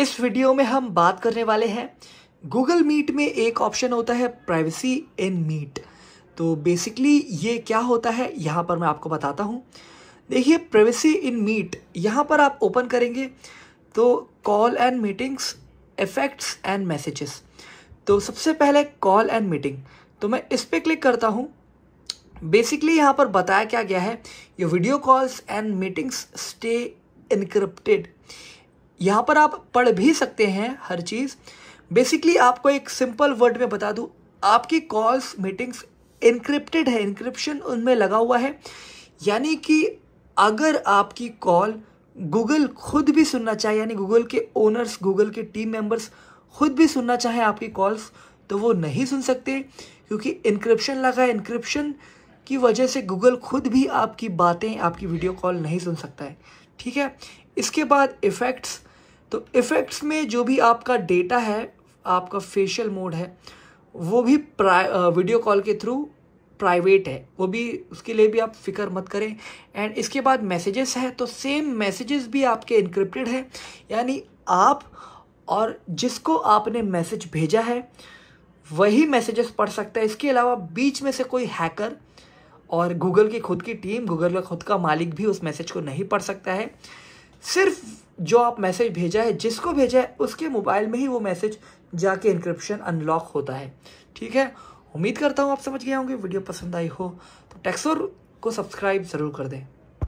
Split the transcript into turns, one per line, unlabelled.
इस वीडियो में हम बात करने वाले हैं गूगल मीट में एक ऑप्शन होता है प्राइवेसी इन मीट तो बेसिकली ये क्या होता है यहाँ पर मैं आपको बताता हूँ देखिए प्राइवेसी इन मीट यहाँ पर आप ओपन करेंगे तो call and meetings effects and messages तो सबसे पहले कॉल एंड मीटिंग तो मैं इस पर क्लिक करता हूँ बेसिकली यहाँ पर बताया क्या गया है ये video calls and meetings stay encrypted यहाँ पर आप पढ़ भी सकते हैं हर चीज़ बेसिकली आपको एक सिंपल वर्ड में बता दूँ आपकी कॉल्स मीटिंग्स इनक्रिप्टेड है इनक्रिप्शन उनमें लगा हुआ है यानी कि अगर आपकी कॉल गूगल खुद भी सुनना चाहे यानी गूगल के ओनर्स गूगल के टीम मेंबर्स खुद भी सुनना चाहे आपकी कॉल्स तो वो नहीं सुन सकते क्योंकि इंक्रिप्शन लगा है इंक्रिप्शन की वजह से गूगल खुद भी आपकी बातें आपकी वीडियो कॉल नहीं सुन सकता है ठीक है इसके बाद इफ़ेक्ट्स तो इफ़ेक्ट्स में जो भी आपका डेटा है आपका फेशियल मोड है वो भी वीडियो कॉल के थ्रू प्राइवेट है वो भी उसके लिए भी आप फिक्र मत करें एंड इसके बाद मैसेजेस है तो सेम मैसेजेस भी आपके इनक्रिप्टेड है यानी आप और जिसको आपने मैसेज भेजा है वही मैसेजेस पढ़ सकता है इसके अलावा बीच में से कोई हैकर और गूगल की खुद की टीम गूगल का खुद का मालिक भी उस मैसेज को नहीं पढ़ सकता है सिर्फ जो आप मैसेज भेजा है जिसको भेजा है उसके मोबाइल में ही वो मैसेज जाके इंक्रिप्शन अनलॉक होता है ठीक है उम्मीद करता हूँ आप समझ गए होंगे वीडियो पसंद आई हो तो टेक्सोर को सब्सक्राइब ज़रूर कर दें